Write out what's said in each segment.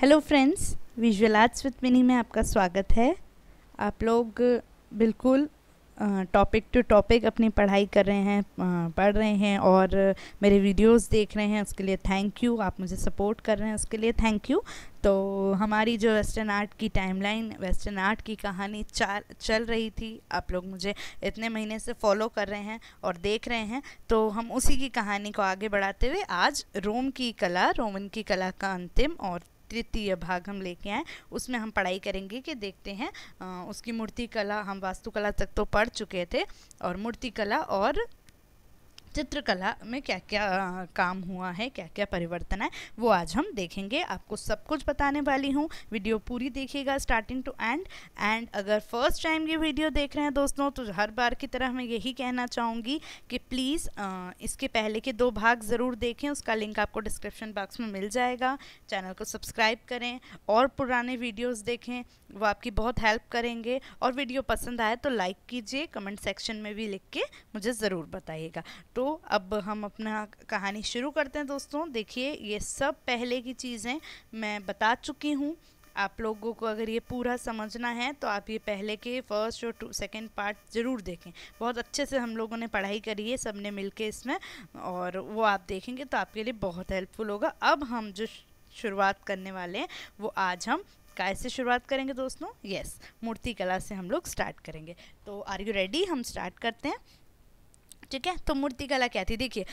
Hello friends visual arts with Mini में आपका स्वागत है आप लोग बिल्कुल टॉपिक टू टॉपिक अपनी पढ़ाई कर रहे हैं पढ़ रहे हैं और मेरे वीडियोस देख रहे हैं उसके लिए थैंक यू आप मुझे सपोर्ट कर रहे हैं उसके लिए थैंक यू तो हमारी जो वेस्टर्न आर्ट की टाइमलाइन वेस्टर्न आर्ट की कहानी चल रही थी आप लोग मुझे इतने महीने से फॉलो कर रहे हैं और देख रहे हैं तो हम उसी की कहानी को आगे बढ़ाते हुए आज रोम की कला रोमन की कला का अंतिम और तृतीय भाग हम लेके आए उसमें हम पढ़ाई करेंगे कि देखते हैं आ, उसकी मूर्तिकला हम वास्तुकला तक तो पढ़ चुके थे और मूर्तिकला और चित्रकला में क्या क्या काम हुआ है क्या क्या परिवर्तन है वो आज हम देखेंगे आपको सब कुछ बताने वाली हूँ वीडियो पूरी देखिएगा स्टार्टिंग टू एंड एंड अगर फर्स्ट टाइम ये वीडियो देख रहे हैं दोस्तों तो हर बार की तरह मैं यही कहना चाहूँगी कि प्लीज़ इसके पहले के दो भाग ज़रूर देखें उसका लिंक आपको डिस्क्रिप्शन बॉक्स में मिल जाएगा चैनल को सब्सक्राइब करें और पुराने वीडियोस देखें वो आपकी बहुत हेल्प करेंगे और वीडियो पसंद आए तो लाइक कीजिए कमेंट सेक्शन में भी लिख के मुझे ज़रूर बताइएगा तो अब हम अपना कहानी शुरू करते हैं दोस्तों देखिए ये सब पहले की चीज़ें मैं बता चुकी हूँ आप लोगों को अगर ये पूरा समझना है तो आप ये पहले के फर्स्ट और टू सेकेंड पार्ट ज़रूर देखें बहुत अच्छे से हम लोगों ने पढ़ाई करी है सब ने मिल इसमें और वो आप देखेंगे तो आपके लिए बहुत हेल्पफुल होगा अब हम जो शुरुआत करने वाले हैं वो आज हम कैसे शुरुआत करेंगे दोस्तों यस मूर्ति कला से हम लोग स्टार्ट करेंगे तो आर यू रेडी हम स्टार्ट करते हैं ठीक है तो मूर्तिकला क्या थी देखिए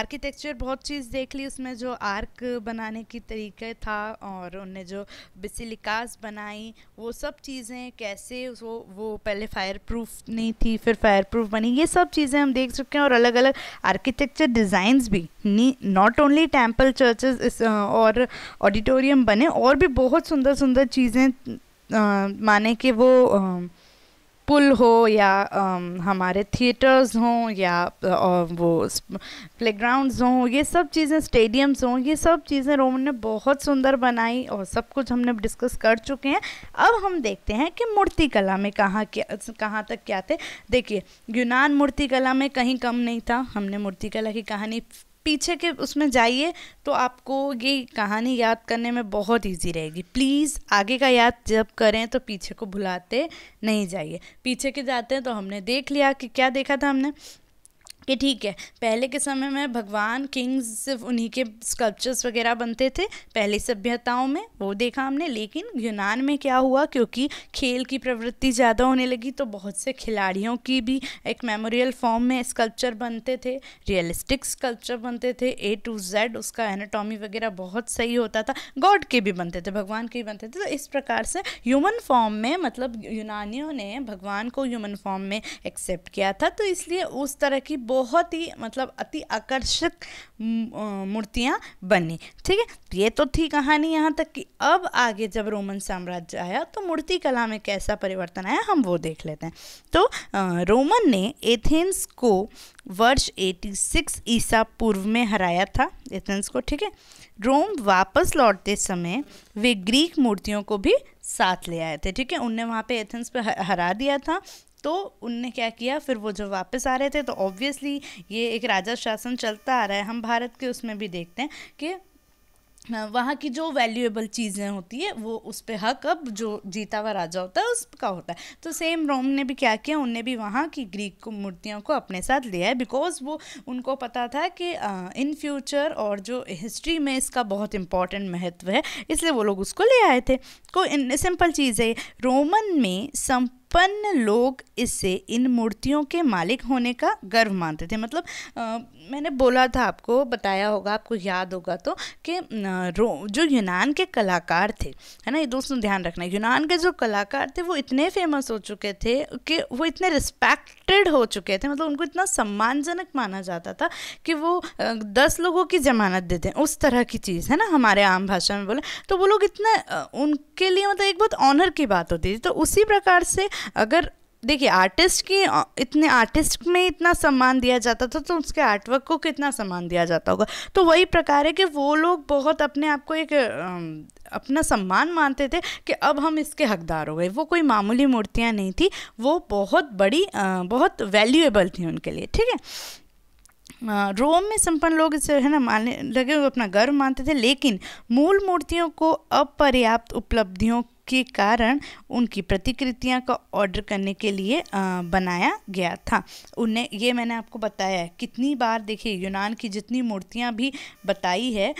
आर्किटेक्चर बहुत चीज़ देख ली उसमें जो आर्क बनाने की तरीके था और उनने जो बिसिलिकास बनाई वो सब चीज़ें कैसे वो वो पहले फायर प्रूफ नहीं थी फिर फायर प्रूफ बनी ये सब चीज़ें हम देख चुके हैं और अलग अलग आर्किटेक्चर डिज़ाइंस भी नॉट ओनली टेम्पल चर्चेज और ऑडिटोरियम बने और भी बहुत सुंदर सुंदर चीज़ें माने कि वो आ, पुल हो या um, हमारे थिएटर्स हों या uh, वो प्ले ग्राउंड हों ये सब चीज़ें स्टेडियम्स हों ये सब चीज़ें रोमन ने बहुत सुंदर बनाई और सब कुछ हमने डिस्कस कर चुके हैं अब हम देखते हैं कि मूर्ति कला में कहाँ क्या कहाँ तक क्या थे देखिए यूनान मूर्ति कला में कहीं कम नहीं था हमने मूर्ति कला की कहानी पीछे के उसमें जाइए तो आपको ये कहानी याद करने में बहुत ईजी रहेगी प्लीज़ आगे का याद जब करें तो पीछे को भुलाते नहीं जाइए पीछे के जाते हैं तो हमने देख लिया कि क्या देखा था हमने कि ठीक है पहले के समय में भगवान किंग्स सिर्फ उन्हीं के स्कल्पचर्स वगैरह बनते थे पहले सभ्यताओं में वो देखा हमने लेकिन यूनान में क्या हुआ क्योंकि खेल की प्रवृत्ति ज़्यादा होने लगी तो बहुत से खिलाड़ियों की भी एक मेमोरियल फॉर्म में स्कल्पचर बनते थे रियलिस्टिक स्कल्पचर बनते थे ए टू जेड उसका एनाटॉमी वगैरह बहुत सही होता था गॉड के भी बनते थे भगवान के भी बनते थे तो इस प्रकार से ह्यूमन फॉर्म में मतलब यूनानियों ने भगवान को ह्यूमन फॉर्म में एक्सेप्ट किया था तो इसलिए उस तरह की बहुत ही मतलब अति आकर्षक मूर्तियाँ बनी ठीक है तो ये तो थी कहानी यहाँ तक कि अब आगे जब रोमन साम्राज्य आया तो मूर्ति कला में कैसा परिवर्तन आया हम वो देख लेते हैं तो रोमन ने एथेंस को वर्ष 86 ईसा पूर्व में हराया था एथेंस को ठीक है रोम वापस लौटते समय वे ग्रीक मूर्तियों को भी साथ ले आए थे ठीक है उनने वहाँ पे एथेंस पे हरा दिया था तो उनने क्या किया फिर वो जो वापस आ रहे थे तो ऑब्वियसली ये एक राजा शासन चलता आ रहा है हम भारत के उसमें भी देखते हैं कि वहाँ की जो वैल्यूएबल चीज़ें होती है वो उस पर हक अब जो जीता हुआ राजा होता है उसका होता है तो सेम रोम ने भी क्या किया उनने भी वहाँ की ग्रीक को मूर्तियों को अपने साथ लिया है बिकॉज वो उनको पता था कि इन फ्यूचर और जो हिस्ट्री में इसका बहुत इंपॉर्टेंट महत्व है इसलिए वो लोग उसको ले आए थे कोई सिंपल चीज़ है रोमन में सम संपन्न लोग इसे इन मूर्तियों के मालिक होने का गर्व मानते थे मतलब आ, मैंने बोला था आपको बताया होगा आपको याद होगा तो कि जो यूनान के कलाकार थे है ना ये दोस्तों ध्यान रखना यूनान के जो कलाकार थे वो इतने फेमस हो चुके थे कि वो इतने रिस्पेक्टेड हो चुके थे मतलब उनको इतना सम्मानजनक माना जाता था कि वो दस लोगों की जमानत देते हैं उस तरह की चीज़ है ना हमारे आम भाषा में बोले तो वो लोग इतना उनके लिए मतलब एक बहुत ऑनर की बात होती थी तो उसी प्रकार से अगर देखिए आर्टिस्ट की इतने आर्टिस्ट में इतना सम्मान दिया जाता था तो उसके आर्टवर्क को कितना सम्मान दिया जाता होगा तो वही प्रकार है कि वो लोग बहुत अपने आप को एक अपना सम्मान मानते थे कि अब हम इसके हकदार हो गए वो कोई मामूली मूर्तियाँ नहीं थी वो बहुत बड़ी बहुत वैल्यूएबल थी उनके लिए ठीक है रोम में संपन्न लोग इसे है ना मानने लगे अपना गर्व मानते थे लेकिन मूल मूर्तियों को अपर्याप्त उपलब्धियों के कारण उनकी प्रतिकृतियाँ का ऑर्डर करने के लिए बनाया गया था उन्हें ये मैंने आपको बताया है कितनी बार देखिए यूनान की जितनी मूर्तियाँ भी बताई है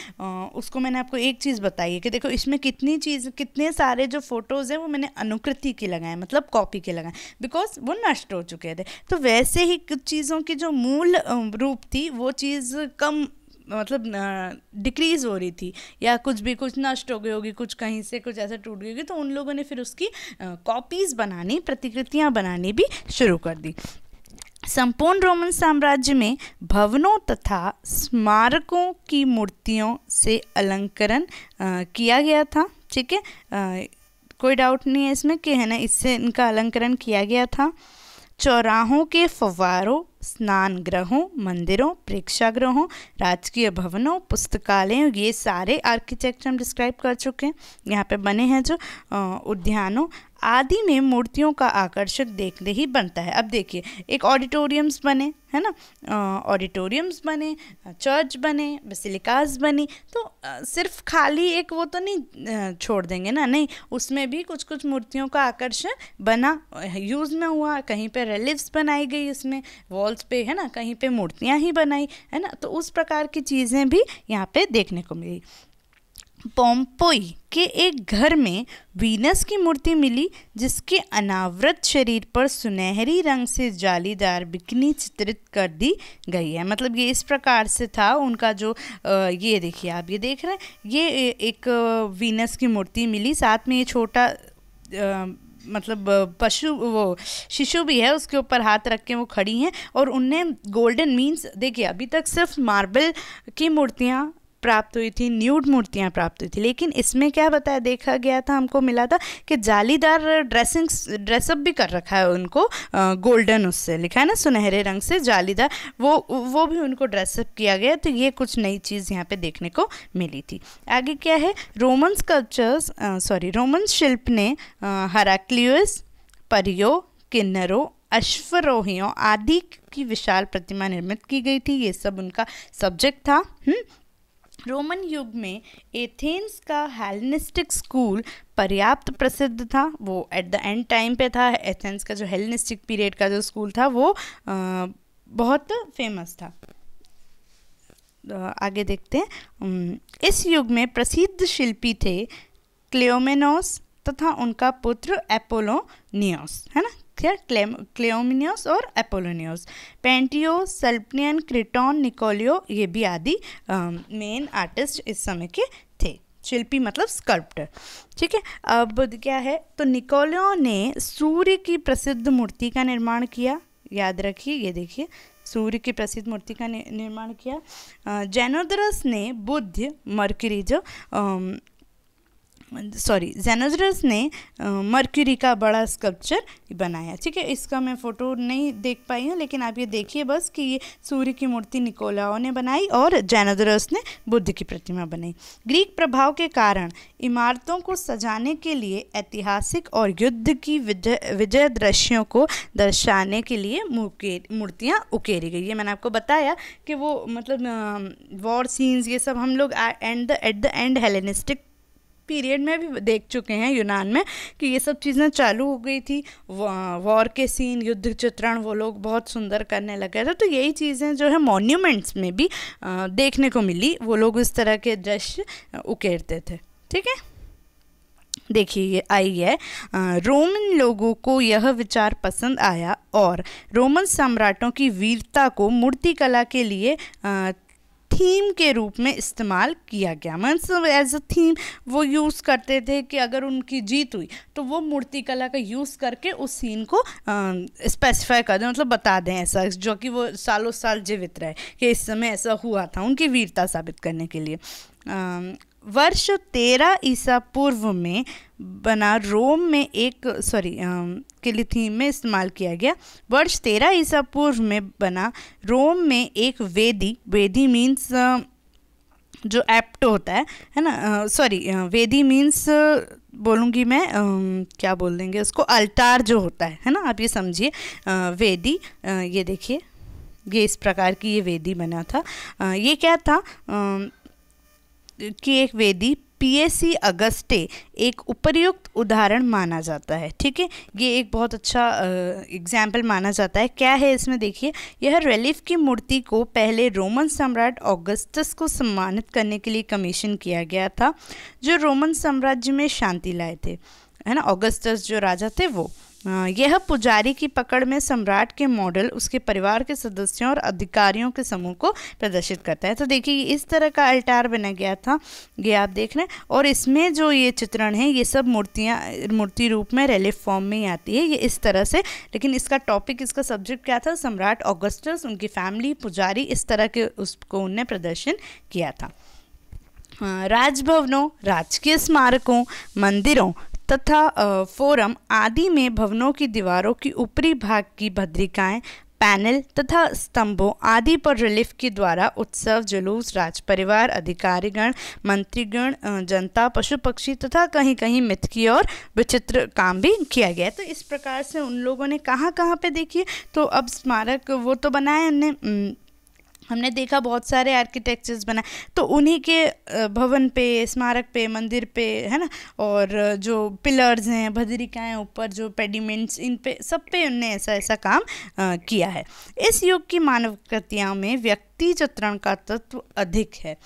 उसको मैंने आपको एक चीज़ बताई है कि देखो इसमें कितनी चीज़ कितने सारे जो फ़ोटोज़ हैं वो मैंने अनुकृति के लगाए मतलब कॉपी के लगाए बिकॉज वो नष्ट हो चुके थे तो वैसे ही कुछ चीज़ों की जो मूल रूप थी वो चीज़ कम मतलब डिक्रीज़ हो रही थी या कुछ भी कुछ नष्ट हो गई होगी कुछ कहीं से कुछ ऐसा टूट गई होगी तो उन लोगों ने फिर उसकी कॉपीज़ बनानी प्रतिकृतियाँ बनानी भी शुरू कर दी संपूर्ण रोमन साम्राज्य में भवनों तथा स्मारकों की मूर्तियों से अलंकरण किया गया था ठीक है कोई डाउट नहीं है इसमें कि है ना इससे इनका अलंकरण किया गया था चौराहों के फवारों स्नान ग्रहों मंदिरों ग्रहों राजकीय भवनों पुस्तकालयों ये सारे आर्किटेक्चर हम डिस्क्राइब कर चुके हैं यहाँ पे बने हैं जो उद्यानों आदि में मूर्तियों का आकर्षक देखते ही बनता है अब देखिए एक ऑडिटोरियम्स बने है ना ऑडिटोरियम्स बने चर्च बने बसिलिकाज बनी तो आ, सिर्फ खाली एक वो तो नहीं छोड़ देंगे ना नहीं उसमें भी कुछ कुछ मूर्तियों का आकर्षण बना यूज़ में हुआ कहीं पे रिलिफ्स बनाई गई इसमें वॉल्स पे है ना कहीं पे मूर्तियाँ ही बनाई है ना तो उस प्रकार की चीज़ें भी यहाँ पे देखने को मिली पोम्पोई के एक घर में वीनस की मूर्ति मिली जिसके अनावृत शरीर पर सुनहरी रंग से जालीदार बिकनी चित्रित कर दी गई है मतलब ये इस प्रकार से था उनका जो ये देखिए आप ये देख रहे हैं ये एक वीनस की मूर्ति मिली साथ में ये छोटा मतलब पशु वो शिशु भी है उसके ऊपर हाथ रख के वो खड़ी हैं और उनने गोल्डन मीन्स देखिए अभी तक सिर्फ मार्बल की मूर्तियाँ प्राप्त हुई थी न्यूड मूर्तियाँ प्राप्त हुई थी लेकिन इसमें क्या बताया देखा गया था हमको मिला था कि जालीदार ड्रेसिंग ड्रेसअप भी कर रखा है उनको गोल्डन उससे लिखा है ना सुनहरे रंग से जालीदार वो वो भी उनको ड्रेसअप किया गया तो ये कुछ नई चीज़ यहाँ पे देखने को मिली थी आगे क्या है रोमन स्कल्पचर्स सॉरी रोमन शिल्प ने हराक्लियस परियो किन्नरों अश्वरोहियों आदि की विशाल प्रतिमा निर्मित की गई थी ये सब उनका सब्जेक्ट था हुँ? हम्म। रोमन युग में एथेंस का हेलनिस्टिक स्कूल पर्याप्त प्रसिद्ध था वो एट द एंड टाइम पे था एथेंस का जो हेलनिस्टिक पीरियड का जो स्कूल था वो आ, बहुत फेमस था आगे देखते हैं इस युग में प्रसिद्ध शिल्पी थे क्लियोमेनोस तथा उनका पुत्र एपोलोनियोस है ना थे क्लेओमिनियस और अपोलोनियस पेंटियो सल्पनियन क्रिटोन निकोलियो ये भी आदि मेन आर्टिस्ट इस समय के थे शिल्पी मतलब स्कल्प्टर ठीक है अब क्या है तो निकोलियो ने सूर्य की प्रसिद्ध मूर्ति का निर्माण किया याद रखिए ये देखिए सूर्य की प्रसिद्ध मूर्ति का निर्माण किया जैनोद्रस ने बुद्ध मर्करी जो सॉरी जेनोजरस ने मर्क्यूरी का बड़ा स्कल्पचर बनाया ठीक है इसका मैं फ़ोटो नहीं देख पाई हूँ लेकिन आप ये देखिए बस कि ये सूर्य की मूर्ति निकोलाओ ने बनाई और जेनोजरस ने बुद्ध की प्रतिमा बनाई ग्रीक प्रभाव के कारण इमारतों को सजाने के लिए ऐतिहासिक और युद्ध की विजय दृश्यों को दर्शाने के लिए मूर्तियाँ उकेरी गई ये मैंने आपको बताया कि वो मतलब वॉर सीन्स ये सब हम लोग and the at the end Hellenistic period में भी देख चुके हैं यूनान में कि ये सब चीज़ें चालू हो गई थी वॉर के सीन युद्ध चित्रण वो लोग बहुत सुंदर करने लगे थे तो यही चीज़ें जो है मॉन्यूमेंट्स में भी देखने को मिली वो लोग इस तरह के दृश्य उकेरते थे ठीक है देखिए ये आई है रोमन लोगों को यह विचार पसंद आया और रोमन सम्राटों की वीरता को मूर्तिकला के लिए थीम के रूप में इस्तेमाल किया गया मीन्स एज अ थीम वो यूज़ करते थे कि अगर उनकी जीत हुई तो वो मूर्ति कला का यूज़ करके उस सीन को स्पेसिफाई कर दें मतलब बता दें ऐसा जो कि वो सालों साल जीवित रहे कि इस समय ऐसा हुआ था उनकी वीरता साबित करने के लिए आ, वर्ष तेरह ईसा पूर्व में बना रोम में एक सॉरी के लिए थीम में इस्तेमाल किया गया वर्ष तेरह ईसा पूर्व में बना रोम में एक वेदी वेदी मीन्स जो एप्ट होता है है ना सॉरी वेदी मीन्स बोलूँगी मैं आ, क्या बोल देंगे उसको अल्टार जो होता है है ना आप ये समझिए वेदी आ, ये देखिए ये इस प्रकार की ये वेदी बना था आ, ये क्या था आ, कि एक वेदी पीएसी अगस्टे एक उपर्युक्त उदाहरण माना जाता है ठीक है ये एक बहुत अच्छा एग्जाम्पल माना जाता है क्या है इसमें देखिए यह रेलिफ की मूर्ति को पहले रोमन सम्राट ऑगस्टस को सम्मानित करने के लिए कमीशन किया गया था जो रोमन साम्राज्य में शांति लाए थे है ना ऑगस्टस जो राजा थे वो यह पुजारी की पकड़ में सम्राट के मॉडल उसके परिवार के सदस्यों और अधिकारियों के समूह को प्रदर्शित करता है तो देखिए इस तरह का अल्टार बना गया था ये आप देख रहे हैं और इसमें जो ये चित्रण है ये सब मूर्तियाँ मूर्ति रूप में रेलिफ फॉर्म में ही आती है ये इस तरह से लेकिन इसका टॉपिक इसका सब्जेक्ट क्या था सम्राट ऑगस्टस उनकी फैमिली पुजारी इस तरह के उसको उनने प्रदर्शन किया था राजभवनों राजकीय स्मारकों मंदिरों तथा फोरम आदि में भवनों की दीवारों की ऊपरी भाग की भद्रिकाएं पैनल तथा स्तंभों आदि पर रिलीफ के द्वारा उत्सव जुलूस राज परिवार अधिकारीगण मंत्रीगण जनता पशु पक्षी तथा कहीं कहीं मिथकी और विचित्र काम भी किया गया तो इस प्रकार से उन लोगों ने कहाँ कहाँ पे देखिए तो अब स्मारक वो तो बनाए उनने हमने देखा बहुत सारे आर्किटेक्चर्स बनाए तो उन्हीं के भवन पे स्मारक पे मंदिर पे है ना और जो पिलर्स हैं भद्रिकाएँ ऊपर जो पेडिमेंट्स इन पे सब पे उनने ऐसा ऐसा काम किया है इस युग की मानव कृतियाँ में व्यक्ति तीज उत्तरण का तत्व अधिक है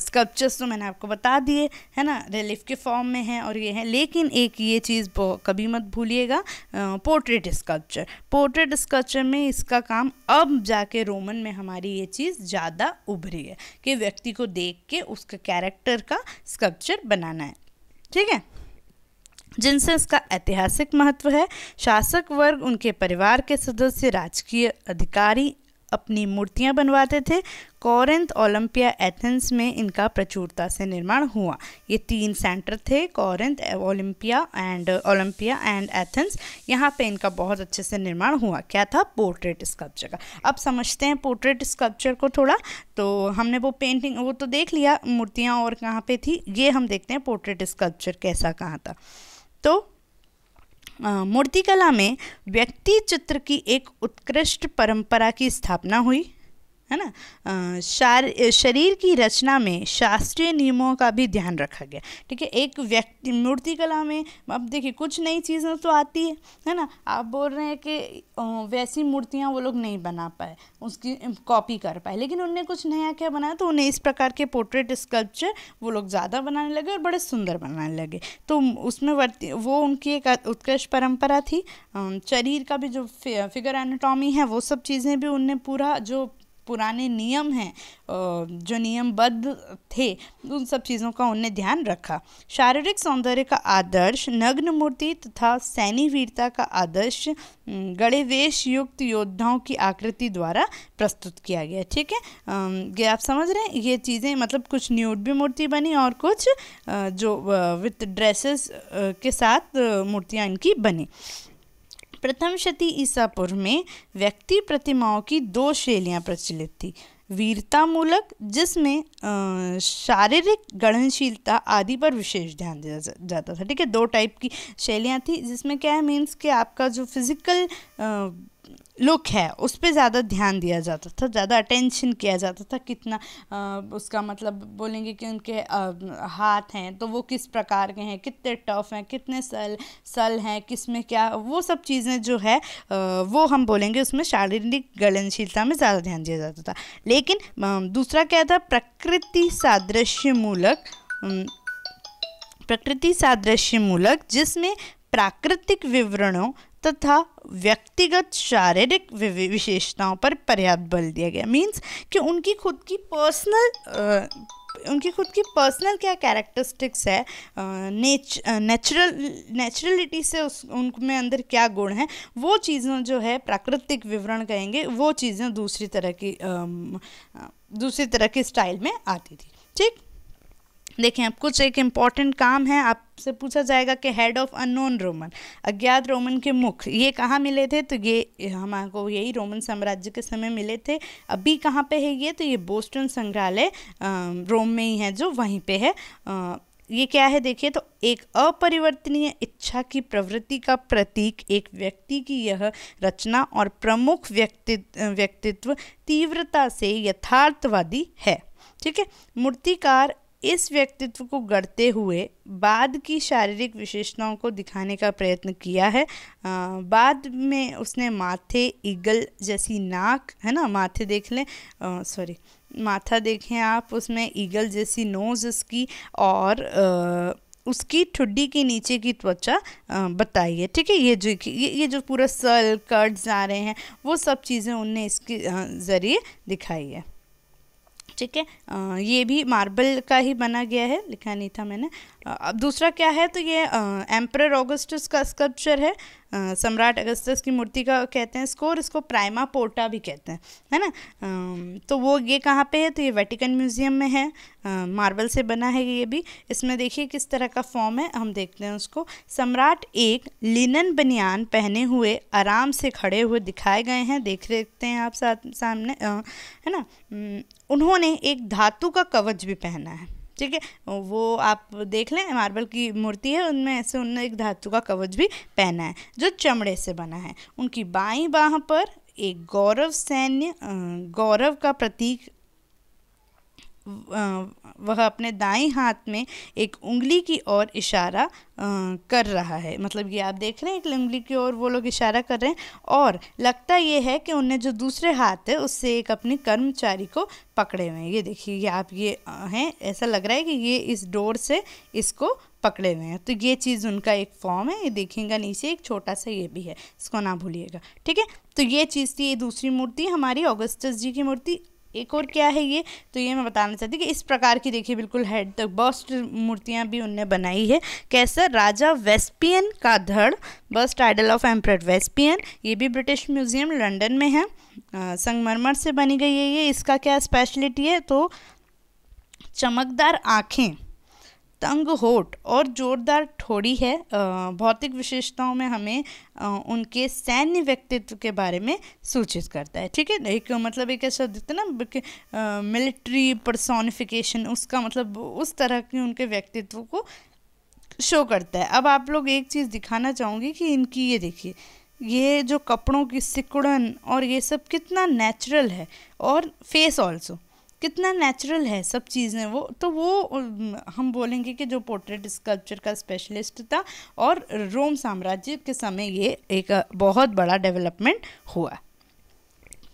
स्कल्पचर्स तो मैंने आपको बता दिए है ना रिलीफ के फॉर्म में है और ये है लेकिन एक ये चीज़ कभी मत भूलिएगा पोर्ट्रेट स्कल्पचर पोर्ट्रेट स्कल्पचर में इसका काम अब जाके रोमन में हमारी ये चीज़ ज़्यादा उभरी है कि व्यक्ति को देख के उसके कैरेक्टर का स्कल्पचर बनाना है ठीक है जिनसे इसका ऐतिहासिक महत्व है शासक वर्ग उनके परिवार के सदस्य राजकीय अधिकारी अपनी मूर्तियां बनवाते थे कॉरेंथ ओलंपिया एथेंस में इनका प्रचुरता से निर्माण हुआ ये तीन सेंटर थे Corinth Olympia and Olympia and Athens यहाँ पे इनका बहुत अच्छे से निर्माण हुआ क्या था पोर्ट्रेट स्कल्पचर का अब समझते हैं पोर्ट्रेट स्कल्पचर को थोड़ा तो हमने वो पेंटिंग वो तो देख लिया मूर्तियाँ और कहाँ पर थी ये हम देखते हैं पोर्ट्रेट स्कल्पचर कैसा कहाँ था तो मूर्तिकला में व्यक्ति चित्र की एक उत्कृष्ट परंपरा की स्थापना हुई है ना शार शरीर की रचना में शास्त्रीय नियमों का भी ध्यान रखा गया ठीक है एक व्यक्ति मूर्तिकला में अब देखिए कुछ नई चीज़ें तो आती है है ना आप बोल रहे हैं कि वैसी मूर्तियाँ वो लोग नहीं बना पाए उसकी कॉपी कर पाए लेकिन उनने कुछ नया क्या बनाया तो उन्हें इस प्रकार के पोर्ट्रेट स्कल्पचर वो लोग ज़्यादा बनाने लगे और बड़े सुंदर बनाने लगे तो उसमें वर्ती वो उनकी एक उत्कृष्ट परंपरा थी शरीर का भी जो फिगर एनाटॉमी है वो सब चीज़ें भी उनने पूरा जो पुराने नियम हैं जो नियमबद्ध थे उन सब चीज़ों का उनने ध्यान रखा शारीरिक सौंदर्य का आदर्श नग्न मूर्ति तथा सैनी वीरता का आदर्श गड़े वेश युक्त योद्धाओं की आकृति द्वारा प्रस्तुत किया गया ठीक है ये आप समझ रहे हैं ये चीज़ें मतलब कुछ न्यूड भी मूर्ति बनी और कुछ जो विथ ड्रेसेस के साथ मूर्तियाँ इनकी बनी प्रथम शती ईसा पूर्व में व्यक्ति प्रतिमाओं की दो शैलियाँ प्रचलित थी वीरता मूलक जिसमें शारीरिक गणनशीलता आदि पर विशेष ध्यान दिया जा, जाता था ठीक है दो टाइप की शैलियाँ थी जिसमें क्या है मीन्स कि आपका जो फिज़िकल लुक है उस पर ज़्यादा ध्यान दिया जाता था ज़्यादा अटेंशन किया जाता था कितना आ, उसका मतलब बोलेंगे कि उनके आ, हाथ हैं तो वो किस प्रकार के हैं कितने टफ हैं कितने सल सल हैं किस में क्या वो सब चीज़ें जो है आ, वो हम बोलेंगे उसमें शारीरिक गलनशीलता में ज़्यादा ध्यान दिया जाता था लेकिन दूसरा क्या था प्रकृति सादृश्य मूलक प्रकृति सादृश्य मूलक जिसमें प्राकृतिक विवरणों तथा व्यक्तिगत शारीरिक विशेषताओं पर पर्याप्त बल दिया गया मीन्स कि उनकी खुद की पर्सनल उनकी खुद की पर्सनल क्या कैरेक्टरिस्टिक्स है नेचुरल नेचुरलिटी से उस उनमें अंदर क्या गुण है वो चीज़ें जो है प्राकृतिक विवरण कहेंगे वो चीज़ें दूसरी तरह की दूसरी तरह की स्टाइल में आती थी ठीक देखें अब कुछ एक इम्पॉर्टेंट काम है आपसे पूछा जाएगा कि हेड ऑफ अननोन रोमन अज्ञात रोमन के मुख ये कहाँ मिले थे तो ये को यही रोमन साम्राज्य के समय मिले थे अभी कहाँ पे है ये तो ये बोस्टन संग्रहालय रोम में ही है जो वहीं पे है आ, ये क्या है देखिए तो एक अपरिवर्तनीय इच्छा की प्रवृत्ति का प्रतीक एक व्यक्ति की यह रचना और प्रमुख व्यक्ति व्यक्तित्व तीव्रता से यथार्थवादी है ठीक है मूर्तिकार इस व्यक्तित्व को गढ़ते हुए बाद की शारीरिक विशेषताओं को दिखाने का प्रयत्न किया है आ, बाद में उसने माथे ईगल जैसी नाक है ना माथे देख लें सॉरी माथा देखें आप उसमें ईगल जैसी नोज उसकी और आ, उसकी ठुड्डी के नीचे की त्वचा बताई है ठीक है ये जो ये, ये जो पूरा सल कर्ड्स आ रहे हैं वो सब चीज़ें उनने इसके ज़रिए दिखाई है ठीक है ये भी मार्बल का ही बना गया है लिखा नहीं था मैंने अब दूसरा क्या है तो ये एम्पर ऑगस्टस का स्कल्पचर है सम्राट अगस्तस की मूर्ति का कहते हैं इसको और इसको प्राइमा पोर्टा भी कहते हैं है ना तो वो ये कहाँ पे है तो ये वेटिकन म्यूज़ियम में है मार्बल से बना है ये भी इसमें देखिए किस तरह का फॉर्म है हम देखते हैं उसको सम्राट एक लिनन बनियान पहने हुए आराम से खड़े हुए दिखाए गए हैं देख देखते हैं आप साथ सामने है ना उन्होंने एक धातु का कवच भी पहना है ठीक है वो आप देख लें मार्बल की मूर्ति है उनमें ऐसे उनने एक धातु का कवच भी पहना है जो चमड़े से बना है उनकी बाई बाह पर एक गौरव सैन्य गौरव का प्रतीक वह अपने दाएं हाथ में एक उंगली की ओर इशारा कर रहा है मतलब ये आप देख रहे हैं एक उंगली की ओर वो लोग इशारा कर रहे हैं और लगता ये है कि उनने जो दूसरे हाथ है उससे एक अपने कर्मचारी को पकड़े हुए हैं ये देखिए ये आप ये हैं ऐसा लग रहा है कि ये इस डोर से इसको पकड़े हुए हैं तो ये चीज़ उनका एक फॉर्म है ये देखेंगे नीचे एक छोटा सा ये भी है इसको ना भूलिएगा ठीक है तो ये चीज़ थी ये दूसरी मूर्ति हमारी ऑगस्टस जी की मूर्ति एक और क्या है ये तो ये मैं बताना चाहती हूँ कि इस प्रकार की देखिए बिल्कुल हेड तक बस्ट मूर्तियाँ भी उनने बनाई है कैसा राजा वेस्पियन का धड़ bust idol of emperor Vespasian ये भी ब्रिटिश म्यूजियम लंडन में है संगमरमर से बनी गई है ये इसका क्या स्पेशलिटी है तो चमकदार आँखें तंग होट और जोरदार ठोड़ी है भौतिक विशेषताओं में हमें उनके सैन्य व्यक्तित्व के बारे में सूचित करता है ठीक है एक मतलब एक ऐसा दिखता है ना मिलिट्री परसोनिफिकेशन उसका मतलब उस तरह के उनके व्यक्तित्व को शो करता है अब आप लोग एक चीज़ दिखाना चाहूँगी कि इनकी ये देखिए ये जो कपड़ों की सिकुड़न और ये सब कितना नेचुरल है और फेस ऑल्सो कितना नेचुरल है सब चीज़ें वो तो वो हम बोलेंगे कि जो पोर्ट्रेट स्कल्पचर का स्पेशलिस्ट था और रोम साम्राज्य के समय ये एक बहुत बड़ा डेवलपमेंट हुआ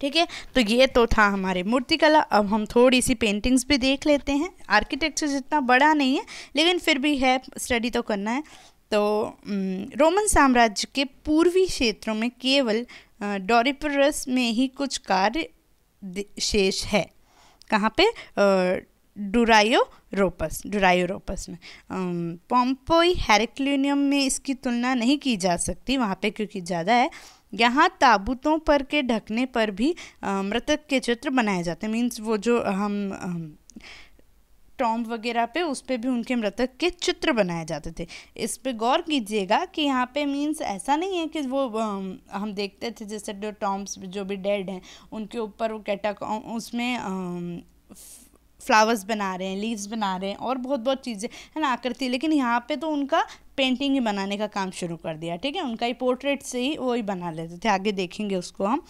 ठीक है तो ये तो था हमारे मूर्तिकला अब हम थोड़ी सी पेंटिंग्स भी देख लेते हैं आर्किटेक्चर जितना बड़ा नहीं है लेकिन फिर भी है स्टडी तो करना है तो रोमन साम्राज्य के पूर्वी क्षेत्रों में केवल डोरिपरस में ही कुछ कार्य शेष है कहाँ पे डुरायो रोपस डुरायो रोपस में पॉम्पोई हेरिक्लिनियम में इसकी तुलना नहीं की जा सकती वहाँ पे क्योंकि ज़्यादा है यहाँ ताबूतों पर के ढकने पर भी मृतक के चित्र बनाए जाते हैं मीन्स वो जो हम टॉम्ब वगैरह पे उस पर भी उनके मृतक के चित्र बनाए जाते थे इस पर गौर कीजिएगा कि यहाँ पे मीन्स ऐसा नहीं है कि वो हम देखते थे जैसे जो टॉम्ब्स जो भी डेड हैं उनके ऊपर वो कैटक उसमें फ्लावर्स बना रहे हैं लीव्स बना रहे हैं और बहुत बहुत चीज़ें है ना आकृति लेकिन यहाँ पे तो उनका पेंटिंग ही बनाने का काम शुरू कर दिया ठीक है उनका ही पोर्ट्रेट से ही वो ही बना लेते थे आगे देखेंगे उसको हम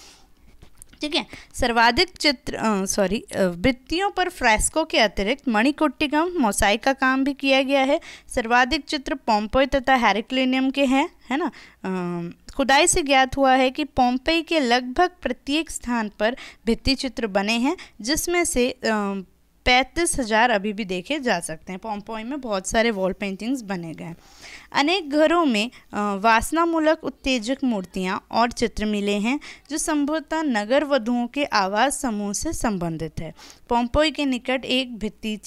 ठीक है सर्वाधिक चित्र सॉरी वृत्तियों पर फ्रेस्को के अतिरिक्त मणिकुट्टिकम मोसाई का काम भी किया गया है सर्वाधिक चित्र पोम्पोय तथा हेरिक्लिनियम के हैं है ना खुदाई से ज्ञात हुआ है कि पोम्पई के लगभग प्रत्येक स्थान पर भित्ति चित्र बने हैं जिसमें से आ, पैंतीस हज़ार अभी भी देखे जा सकते हैं पॉम्पोई में बहुत सारे वॉल पेंटिंग्स बने गए अनेक घरों में वासनामूलक उत्तेजक मूर्तियाँ और चित्र मिले हैं जो संभवतः नगर वधुओं के आवास समूह से संबंधित है पॉम्पोई के निकट एक भित्ति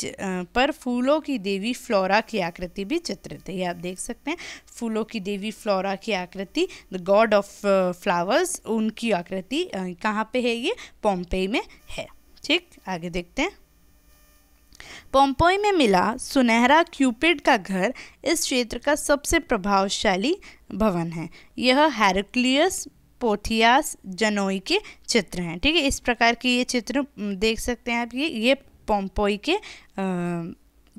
पर फूलों की देवी फ्लोरा की आकृति भी चित्रित है ये आप देख सकते हैं फूलों की देवी फ्लोरा की आकृति द गॉड ऑफ फ्लावर्स उनकी आकृति कहाँ पे है ये पॉम्पे में है ठीक आगे देखते हैं पोम्पोई में मिला सुनहरा क्यूपिड का घर इस क्षेत्र का सबसे प्रभावशाली भवन है यह हेरक्लियस पोथियास जनोई के चित्र हैं ठीक है इस प्रकार के ये चित्र देख सकते हैं आप ये ये पोम्पोई के आ,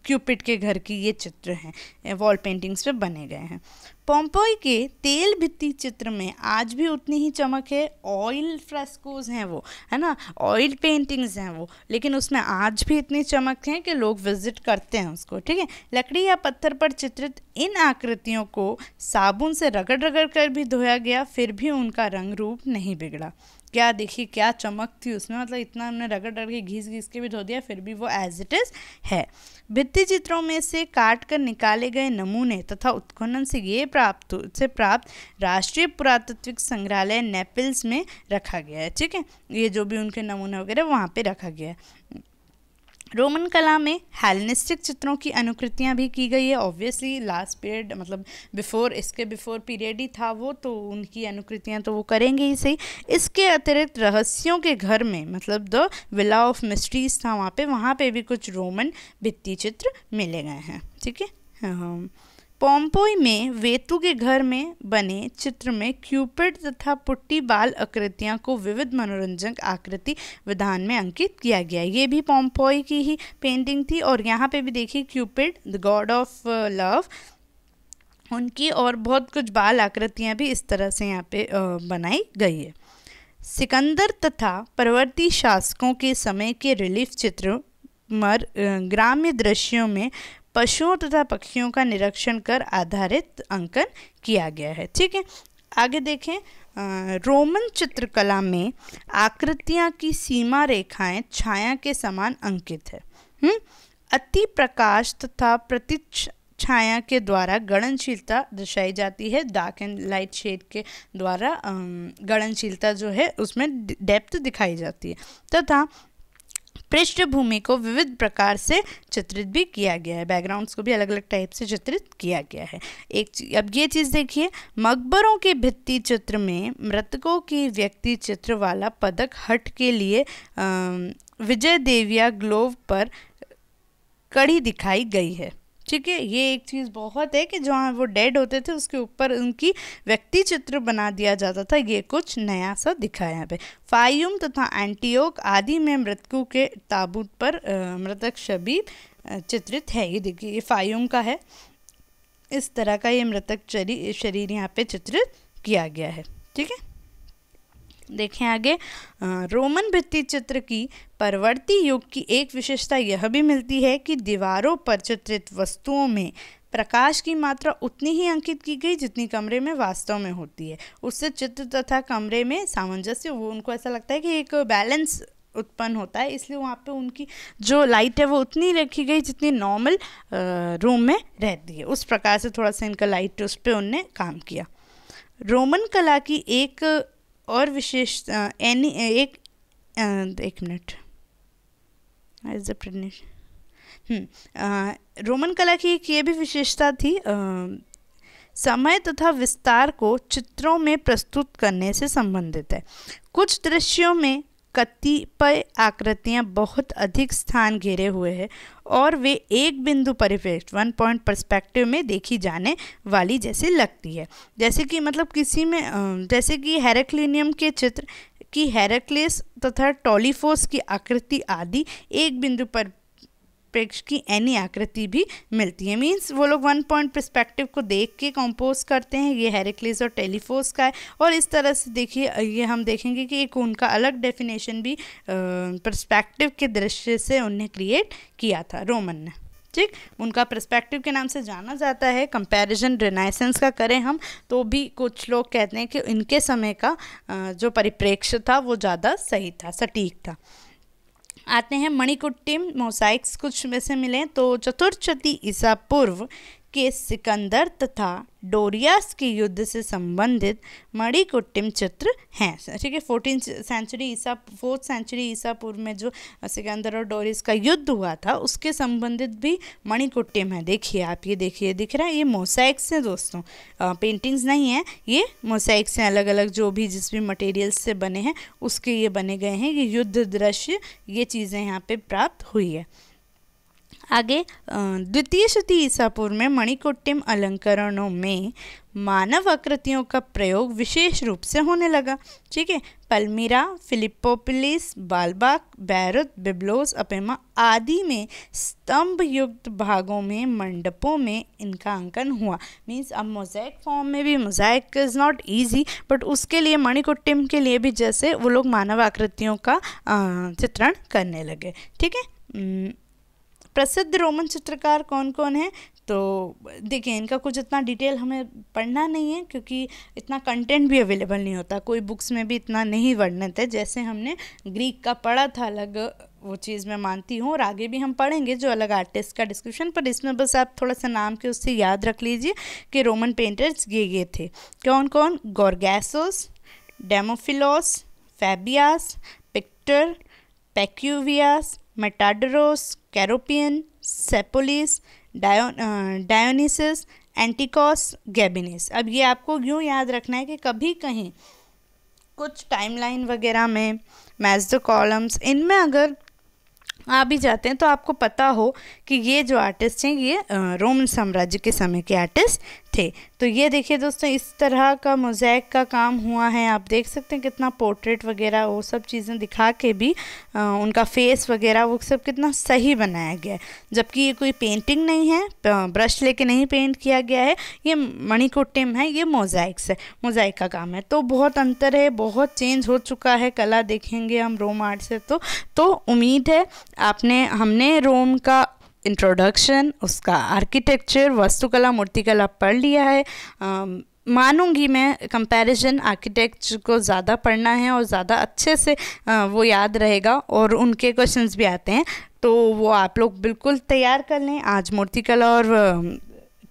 क्यूपिड के घर की ये चित्र हैं वॉल पेंटिंग्स पे बने गए हैं पोम्पोई के तेल भित्ति चित्र में आज भी उतनी ही चमक है ऑयल फ्रेस्कोज हैं वो है ना ऑयल पेंटिंग्स हैं वो लेकिन उसमें आज भी इतनी चमक है कि लोग विजिट करते हैं उसको ठीक है लकड़ी या पत्थर पर चित्रित इन आकृतियों को साबुन से रगड़ रगड़ कर भी धोया गया फिर भी उनका रंग रूप नहीं बिगड़ा क्या देखिए क्या चमक थी उसमें मतलब इतना हमने रगड़ रगड़ के घीस घीस के भी धो दिया फिर भी वो एज इट इज़ है भित्ति चित्रों में से काट कर निकाले गए नमूने तथा उत्खनन से ये प्राप्त से प्राप्त राष्ट्रीय पुरातत्विक संग्रहालय नेपिल्स में रखा गया है ठीक है ये जो भी उनके नमूने वगैरह वहाँ पे रखा गया है रोमन कला में हेलनिस्टिक चित्रों की अनुकृतियाँ भी की गई है ऑब्वियसली लास्ट पीरियड मतलब बिफोर इसके बिफोर पीरियड ही था वो तो उनकी अनुकृतियाँ तो वो करेंगे ही सही इसके अतिरिक्त रहस्यों के घर में मतलब द विला ऑफ मिस्ट्रीज था वहाँ पे वहाँ पे भी कुछ रोमन भित्ति चित्र मिले गए हैं ठीक है हाँ, हाँ। पोम्पोई में वेतु के घर में बने चित्र में क्यूपिड तथा पुट्टी बाल आकृतियां को विविध मनोरंजक आकृति विधान में अंकित किया गया ये भी पोम्पोई की ही पेंटिंग थी और यहाँ पे भी देखिए Cupid the god of love उनकी और बहुत कुछ बाल आकृतियाँ भी इस तरह से यहाँ पे बनाई गई है सिकंदर तथा परवर्ती शासकों के समय के रिलीफ चित्र मर ग्राम्य दृश्यों में पशुओं तथा पक्षियों का निरीक्षण कर आधारित अंकन किया गया है ठीक है आगे देखें रोमन चित्रकला में आकृतियाँ की सीमा रेखाएं छाया के समान अंकित है हुँ? अति प्रकाश तथा प्रति छाया के द्वारा गणनशीलता दर्शाई जाती है डार्क एंड लाइट शेड के द्वारा गणनशीलता जो है उसमें डेप्थ दिखाई जाती है तथा पृष्ठभूमि को विविध प्रकार से चित्रित भी किया गया है बैकग्राउंड्स को भी अलग अलग टाइप से चित्रित किया गया है एक अब ये चीज़ देखिए मकबरों के भित्ति चित्र में मृतकों की व्यक्ति चित्र वाला पदक हट के लिए विजय देविया ग्लोव पर कड़ी दिखाई गई है ठीक है ये एक चीज़ बहुत है कि जहाँ वो डेड होते थे उसके ऊपर उनकी व्यक्ति चित्र बना दिया जाता था ये कुछ नया सा दिखा है यहाँ पे फायूम तथा एंटीओक आदि में मृतकों के ताबूत पर मृतक छवि चित्रित है ये देखिए ये फायूम का है इस तरह का ये मृतक शरीर यहाँ पे चित्रित किया गया है ठीक है देखें आगे रोमन भित्ति चित्र की परवर्ती युग की एक विशेषता यह भी मिलती है कि दीवारों पर चित्रित वस्तुओं में प्रकाश की मात्रा उतनी ही अंकित की गई जितनी कमरे में वास्तव में होती है उससे चित्र तथा कमरे में सामंजस्य वो उनको ऐसा लगता है कि एक बैलेंस उत्पन्न होता है इसलिए वहाँ पे उनकी जो लाइट है वो उतनी रखी गई जितनी नॉर्मल रूम में रहती है उस प्रकार से थोड़ा सा इनका लाइट उस पर उनने काम किया रोमन कला की एक और विशेष एनी एक एक मिनट एज हम्म, रोमन कला की एक ये भी विशेषता थी आ, समय तथा विस्तार को चित्रों में प्रस्तुत करने से संबंधित है कुछ दृश्यों में कतिपय आकृतियाँ बहुत अधिक स्थान घेरे हुए हैं और वे एक बिंदु परिपेक्ष वन पॉइंट परस्पेक्टिव में देखी जाने वाली जैसे लगती है जैसे कि मतलब किसी में जैसे कि हेरेक्लिनियम के चित्र की हेराक्लेस तथा टॉलीफोस की आकृति आदि एक बिंदु पर निरपेक्ष की एनी आकृति भी मिलती है मीन्स वो लोग वन पॉइंट परस्पेक्टिव को देख के कंपोज करते हैं ये हेरिक्लिस और टेलीफोस का है और इस तरह से देखिए ये हम देखेंगे कि एक उनका अलग डेफिनेशन भी परस्पेक्टिव के दृश्य से उन्हें क्रिएट किया था रोमन ने ठीक उनका परस्पेक्टिव के नाम से जाना जाता है कंपैरिजन रिनाइसेंस का करें हम तो भी कुछ लोग कहते हैं कि इनके समय का जो परिप्रेक्ष्य था वो ज़्यादा सही था सटीक था आते हैं मणिकुट्टी मोसाइक्स कुछ में से मिले तो चतुर्थी ईसा पूर्व के सिकंदर तथा डोरियास के युद्ध से संबंधित मणिकुट्टिम चित्र हैं ठीक है फोर्टीन सेंचुरी ईसा फोर्थ सेंचुरी ईसा पूर्व में जो सिकंदर और डोरियस का युद्ध हुआ था उसके संबंधित भी मणिकुट्टिम है देखिए आप ये देखिए दिख रहा है ये मोसाइक्स हैं दोस्तों आ, पेंटिंग्स नहीं हैं ये मोसाइक्स हैं अलग अलग जो भी जिस भी मटेरियल्स से बने हैं उसके ये बने गए हैं ये युद्ध दृश्य ये चीज़ें यहाँ पर प्राप्त हुई है आगे द्वितीय ईसा ईसापुर में मणिकुट्टिम अलंकरणों में मानव आकृतियों का प्रयोग विशेष रूप से होने लगा ठीक है पलमीरा फिलिपोपिलिस बालबाग बैरुत बिब्लोस अपेमा आदि में स्तंभ युक्त भागों में मंडपों में इनका अंकन हुआ मीन्स अब मोजैक फॉर्म में भी mosaic is not easy but उसके लिए मणिकुट्टिम के लिए भी जैसे वो लोग मानव आकृतियों का चित्रण करने लगे ठीक है प्रसिद्ध रोमन चित्रकार कौन कौन हैं तो देखिए इनका कुछ इतना डिटेल हमें पढ़ना नहीं है क्योंकि इतना कंटेंट भी अवेलेबल नहीं होता कोई बुक्स में भी इतना नहीं वर्णित है जैसे हमने ग्रीक का पढ़ा था अलग वो चीज़ मैं मानती हूँ और आगे भी हम पढ़ेंगे जो अलग आर्टिस्ट का डिस्क्रिप्शन पर इसमें बस आप थोड़ा सा नाम के उससे याद रख लीजिए कि रोमन पेंटर्स ये ये थे कौन कौन गोरगैसोस डेमोफिलोस फैबियास पिक्टर पैक्यूवियास मेटाडरोस कैरोपियन सेपोलिस डायोनिसस एंटिकॉस गैबिनिस अब ये आपको यूँ याद रखना है कि कभी कहीं कुछ टाइमलाइन वगैरह में मैच द कॉलम्स इनमें अगर आ भी जाते हैं तो आपको पता हो कि ये जो आर्टिस्ट हैं ये रोमन uh, साम्राज्य के समय के आर्टिस्ट थे तो ये देखिए दोस्तों इस तरह का मोजैक का काम हुआ है आप देख सकते हैं कितना पोर्ट्रेट वगैरह वो सब चीज़ें दिखा के भी आ, उनका फेस वगैरह वो सब कितना सही बनाया गया है जबकि ये कोई पेंटिंग नहीं है ब्रश लेके नहीं पेंट किया गया है ये मणिकुटिम है ये मोजैक्स है मोजैक का काम है तो बहुत अंतर है बहुत चेंज हो चुका है कला देखेंगे हम रोम आर्ट से तो, तो उम्मीद है आपने हमने रोम का इंट्रोडक्शन उसका आर्किटेक्चर वास्तुकला मूर्तिकला पढ़ लिया है मानूंगी मैं कंपैरिजन आर्किटेक्ट को ज़्यादा पढ़ना है और ज़्यादा अच्छे से वो याद रहेगा और उनके क्वेश्चंस भी आते हैं तो वो आप लोग बिल्कुल तैयार कर लें आज मूर्तिकला और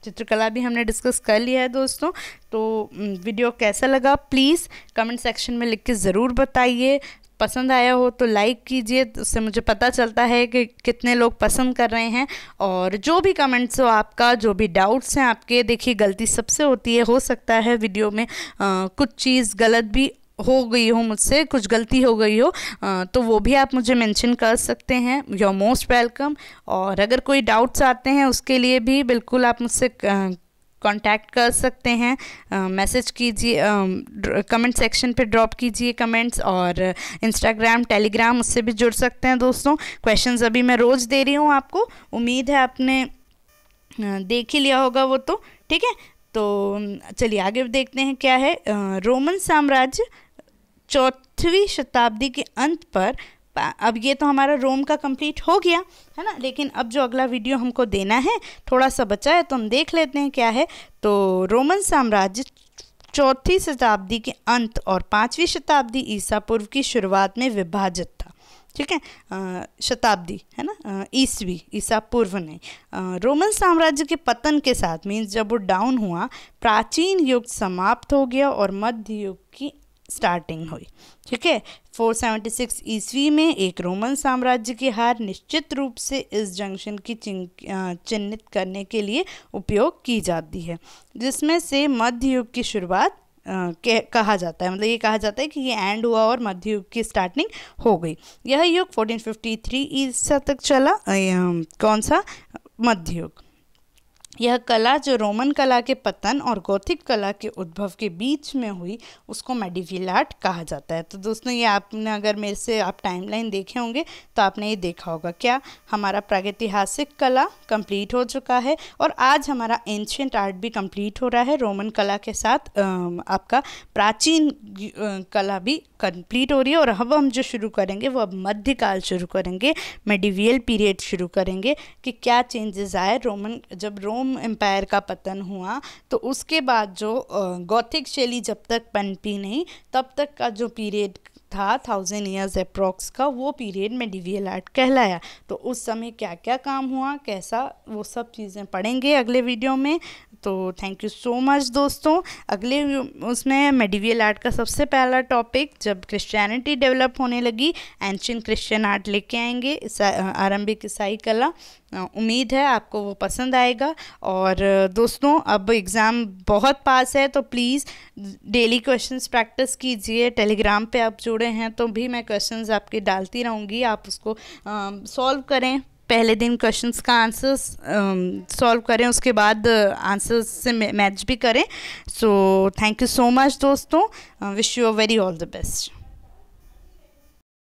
चित्रकला भी हमने डिस्कस कर लिया है दोस्तों तो वीडियो कैसा लगा प्लीज़ कमेंट सेक्शन में लिख के ज़रूर बताइए पसंद आया हो तो लाइक कीजिए उससे मुझे पता चलता है कि कितने लोग पसंद कर रहे हैं और जो भी कमेंट्स हो आपका जो भी डाउट्स हैं आपके देखिए गलती सबसे होती है हो सकता है वीडियो में आ, कुछ चीज़ गलत भी हो गई हो मुझसे कुछ गलती हो गई हो तो वो भी आप मुझे मेंशन कर सकते हैं योर मोस्ट वेलकम और अगर कोई डाउट्स आते हैं उसके लिए भी बिल्कुल आप मुझसे कांटेक्ट कर सकते हैं मैसेज कीजिए कमेंट सेक्शन पे ड्रॉप कीजिए कमेंट्स और इंस्टाग्राम टेलीग्राम उससे भी जुड़ सकते हैं दोस्तों क्वेश्चंस अभी मैं रोज़ दे रही हूँ आपको उम्मीद है आपने देख ही लिया होगा वो तो ठीक है तो चलिए आगे देखते हैं क्या है रोमन साम्राज्य चौथवीं शताब्दी के अंत पर अब ये तो हमारा रोम का कंप्लीट हो गया है ना लेकिन अब जो अगला वीडियो हमको देना है थोड़ा सा बचा है तो हम देख लेते हैं क्या है तो रोमन साम्राज्य चौथी शताब्दी के अंत और पाँचवीं शताब्दी ईसा पूर्व की शुरुआत में विभाजित था ठीक है शताब्दी है ना ईसवी ईसा पूर्व ने रोमन साम्राज्य के पतन के साथ मीन्स जब वो डाउन हुआ प्राचीन युग समाप्त हो गया और मध्य युग की स्टार्टिंग हुई ठीक है 476 ईस्वी में एक रोमन साम्राज्य की हार निश्चित रूप से इस जंक्शन की चिन्हित करने के लिए उपयोग की जाती है जिसमें से मध्य युग की शुरुआत कहा जाता है मतलब ये कहा जाता है कि ये एंड हुआ और मध्य युग की स्टार्टिंग हो गई यह युग 1453 ईसा तक चला कौन सा मध्य युग यह कला जो रोमन कला के पतन और गौथिक कला के उद्भव के बीच में हुई उसको मेडिविल आर्ट कहा जाता है तो दोस्तों ये आपने अगर मेरे से आप टाइमलाइन देखे होंगे तो आपने ये देखा होगा क्या हमारा प्रागैतिहासिक कला कंप्लीट हो चुका है और आज हमारा एंशियंट आर्ट भी कंप्लीट हो रहा है रोमन कला के साथ आपका प्राचीन कला भी कंप्लीट हो रही है और अब हम जो शुरू करेंगे वो अब मध्यकाल शुरू करेंगे मेडिवियल पीरियड शुरू करेंगे कि क्या चेंजेस आए रोमन जब रोम रोम एम्पायर का पतन हुआ तो उसके बाद जो गौथिक शैली जब तक पनपी नहीं तब तक का जो पीरियड था थाउजेंड ईयर्स अप्रॉक्स का वो पीरियड मेडिवियल आर्ट कहलाया तो उस समय क्या क्या काम हुआ कैसा वो सब चीज़ें पढ़ेंगे अगले वीडियो में तो थैंक यू सो मच दोस्तों अगले उसमें मेडिवियल आर्ट का सबसे पहला टॉपिक जब क्रिश्चियनिटी डेवलप होने लगी एंशियन क्रिश्चियन आर्ट लेके आएंगे आरंभिक ईसाई कला उम्मीद है आपको वो पसंद आएगा और दोस्तों अब एग्ज़ाम बहुत पास है तो प्लीज़ डेली क्वेश्चंस प्रैक्टिस कीजिए टेलीग्राम पे आप जुड़े हैं तो भी मैं क्वेश्चंस आपके डालती रहूँगी आप उसको सॉल्व करें पहले दिन क्वेश्चंस का आंसर्स सॉल्व करें उसके बाद आंसर्स से मैच भी करें so thank you so much दोस्तों wish you a very all the best